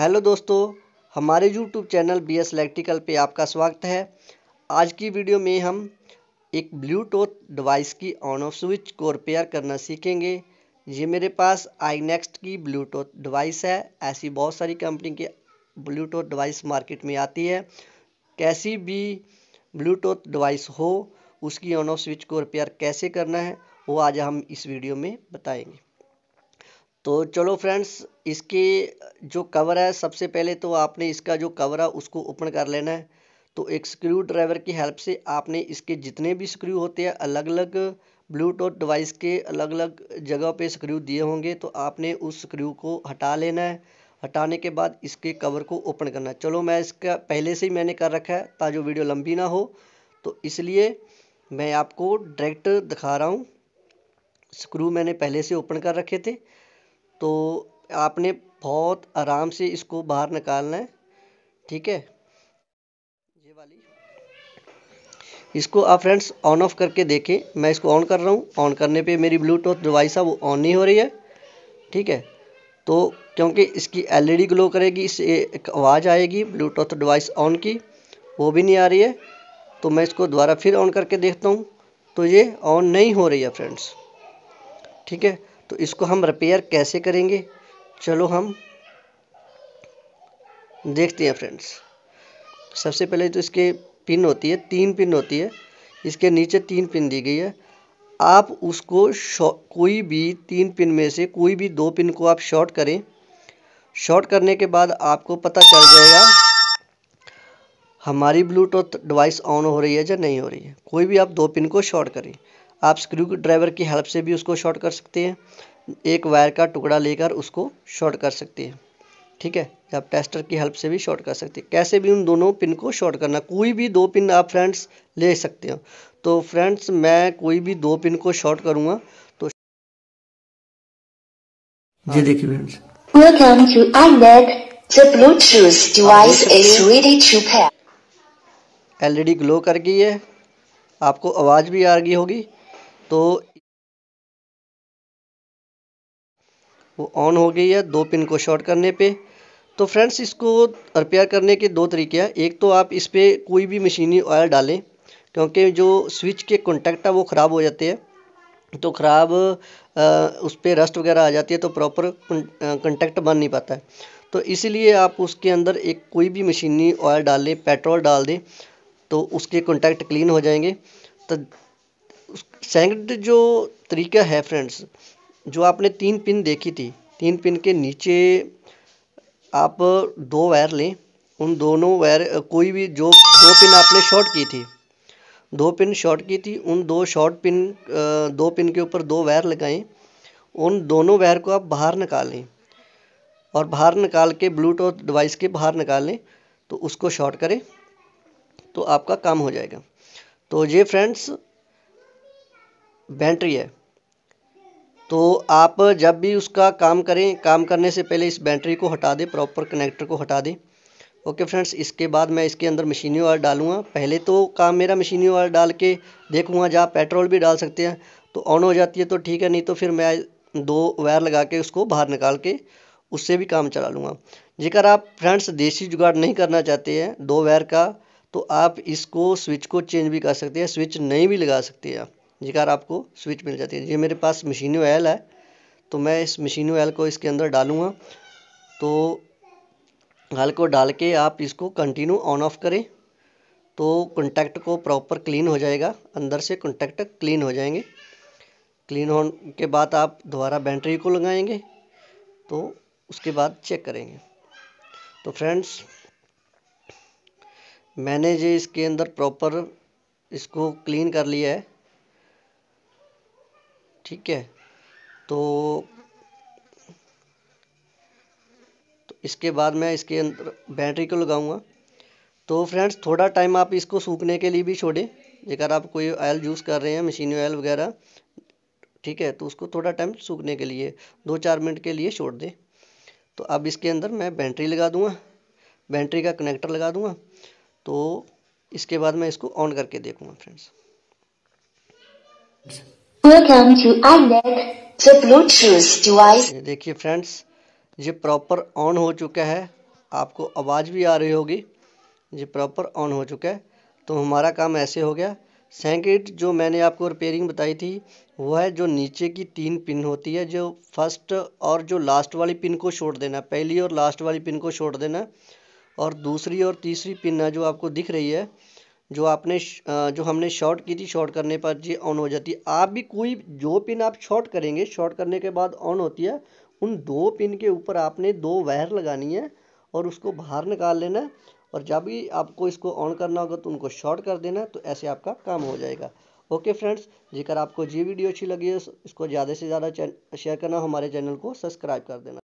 Hello दोस्तों हमारे YouTube channel B S electrical पर आपका स्वागत है आज की वीडियो में हम एक ब्लूटूथ डिवाइस की ऑन ऑफ स्विच को रिपेयर करना सीखेंगे ये मेरे पास आई नेक्स्ट की ब्लूटूथ डिवाइस है ऐसी बहुत सारी कंपनी के ब्लूटूथ डिवाइस मार्केट में आती है कैसी भी ब्लूटूथ डिवाइस हो उसकी ऑन ऑफ स्विच को रिपेयर कैसे करना है वो आज हम इस वीडियो में बताएंगे तो चलो फ्रेंड्स इसके जो कवर है सबसे पहले तो आपने इसका जो कवर है उसको ओपन कर लेना है तो एक स्क्रू ड्राइवर की हेल्प से आपने इसके जितने भी स्क्रू होते हैं अलग अलग ब्लूटूथ डिवाइस के अलग अलग जगह पे स्क्रू दिए होंगे तो आपने उस स्क्रू को हटा लेना है हटाने के बाद इसके कवर को ओपन करना है चलो मैं इसका पहले से ही मैंने कर रखा है ताकि वीडियो लंबी ना हो तो इसलिए मैं आपको डायरेक्ट दिखा रहा हूँ स्क्रू मैंने पहले से ओपन कर रखे थे तो आपने बहुत आराम से इसको बाहर निकालना है ठीक है ये वाली इसको आप फ्रेंड्स ऑन ऑफ करके देखें मैं इसको ऑन कर रहा हूँ ऑन करने पे मेरी ब्लूटूथ डिवाइस है वो ऑन नहीं हो रही है ठीक है तो क्योंकि इसकी एलईडी ग्लो e करेगी इससे एक आवाज़ आएगी ब्लूटूथ डिवाइस ऑन की वो भी नहीं आ रही है तो मैं इसको दोबारा फिर ऑन करके देखता हूँ तो ये ऑन नहीं हो रही है फ्रेंड्स ठीक है तो इसको हम रिपेयर कैसे करेंगे चलो हम देखते हैं फ्रेंड्स सबसे पहले तो इसके पिन होती है तीन पिन होती है इसके नीचे तीन पिन दी गई है आप उसको कोई भी तीन पिन में से कोई भी दो पिन को आप शॉर्ट करें शॉर्ट करने के बाद आपको पता चल जाएगा हमारी ब्लूटूथ डिवाइस ऑन हो रही है या नहीं हो रही है कोई भी आप दो पिन को शॉर्ट करें आप स्क्रू ड्राइवर की हेल्प से भी उसको शॉर्ट कर सकते हैं एक वायर का टुकड़ा लेकर उसको शॉर्ट कर सकते हैं ठीक है आप टेस्टर की हेल्प से भी शॉर्ट कर सकते हैं कैसे भी उन दोनों पिन को शॉर्ट करना कोई भी दो पिन आप फ्रेंड्स ले सकते हो तो फ्रेंड्स मैं कोई भी दो पिन को शॉर्ट करूँगा तो जी हाँ। देखिए फ्रेंड्स एलईडी ग्लो कर गई है आपको आवाज़ भी आ रही होगी तो वो ऑन हो गई है दो पिन को शॉर्ट करने पे तो फ्रेंड्स इसको रिपेयर करने के दो तरीके हैं एक तो आप इस पर कोई भी मशीनी ऑयल डालें क्योंकि जो स्विच के कॉन्टैक्ट है वो ख़राब हो जाते हैं तो ख़राब उस पर रस्ट वगैरह आ जाती है तो प्रॉपर कॉन्टैक्ट बन नहीं पाता है तो इसीलिए आप उसके अंदर एक कोई भी मशीनी ऑयल डाल लें पेट्रोल डाल दें तो उसके कॉन्टैक्ट क्लीन हो जाएंगे तो सेकंड जो तरीका है फ्रेंड्स जो आपने तीन पिन देखी थी तीन पिन के नीचे आप दो वायर लें उन दोनों वायर कोई भी जो दो पिन आपने शॉर्ट की थी दो पिन शॉर्ट की थी उन दो शॉर्ट पिन दो पिन के ऊपर दो वायर लगाएं उन दोनों वायर को आप बाहर निकालें और बाहर निकाल के ब्लूटूथ डिवाइस के बाहर निकालें तो उसको शॉर्ट करें तो आपका काम हो जाएगा तो ये फ्रेंड्स बैटरी है तो आप जब भी उसका काम करें काम करने से पहले इस बैटरी को हटा दें प्रॉपर कनेक्टर को हटा दें ओके फ्रेंड्स इसके बाद मैं इसके अंदर मशीनी ऑयल डालूँगा पहले तो काम मेरा मशीनी ऑयल डाल के देखूँगा जहाँ पेट्रोल भी डाल सकते हैं तो ऑन हो जाती है तो ठीक है नहीं तो फिर मैं दो वायर लगा के उसको बाहर निकाल के उससे भी काम चला लूँगा जेकर आप फ्रेंड्स देसी जुगाड़ नहीं करना चाहते हैं दो वायर का तो आप इसको स्विच को चेंज भी कर सकते हैं स्विच नहीं भी लगा सकते आप जिकार आपको स्विच मिल जाती है ये मेरे पास मशीनी ऑयल है तो मैं इस मशीनी ऑयल को इसके अंदर डालूँगा तो हल को डाल के आप इसको कंटिन्यू ऑन ऑफ करें तो कॉन्टैक्ट को प्रॉपर क्लीन हो जाएगा अंदर से कॉन्टैक्ट क्लीन हो जाएंगे क्लीन होने के बाद आप दोबारा बैटरी को लगाएंगे तो उसके बाद चेक करेंगे तो फ्रेंड्स मैंने जो इसके अंदर प्रॉपर इसको क्लीन कर लिया है ठीक है तो तो इसके बाद मैं इसके अंदर बैटरी को लगाऊंगा तो फ्रेंड्स थोड़ा टाइम आप इसको सूखने के लिए भी छोड़ें जेकर आप कोई ऑयल यूज़ कर रहे हैं मशीनी ऑयल वगैरह ठीक है तो उसको थोड़ा टाइम सूखने के लिए दो चार मिनट के लिए छोड़ दें तो अब इसके अंदर मैं बैटरी लगा दूँगा बैटरी का कनेक्टर लगा दूँगा तो इसके बाद मैं इसको ऑन करके देखूँगा फ्रेंड्स देखिए फ्रेंड्स ये प्रॉपर ऑन हो चुका है आपको आवाज़ भी आ रही होगी ये प्रॉपर ऑन हो चुका है तो हमारा काम ऐसे हो गया सैंकेट जो मैंने आपको रिपेयरिंग बताई थी वो है जो नीचे की तीन पिन होती है जो फर्स्ट और जो लास्ट वाली पिन को छोड़ देना पहली और लास्ट वाली पिन को छोड़ देना और दूसरी और तीसरी पिन जो आपको दिख रही है जो आपने जो हमने शॉर्ट की थी शॉर्ट करने पर ये ऑन हो जाती है आप भी कोई जो पिन आप शॉर्ट करेंगे शॉर्ट करने के बाद ऑन होती है उन दो पिन के ऊपर आपने दो वायर लगानी है और उसको बाहर निकाल लेना है और जब भी आपको इसको ऑन करना होगा तो उनको शॉर्ट कर देना तो ऐसे आपका काम हो जाएगा ओके फ्रेंड्स जेकर आपको ये वीडियो अच्छी लगी है इसको ज़्यादा से ज़्यादा शेयर करना हमारे चैनल को सब्सक्राइब कर देना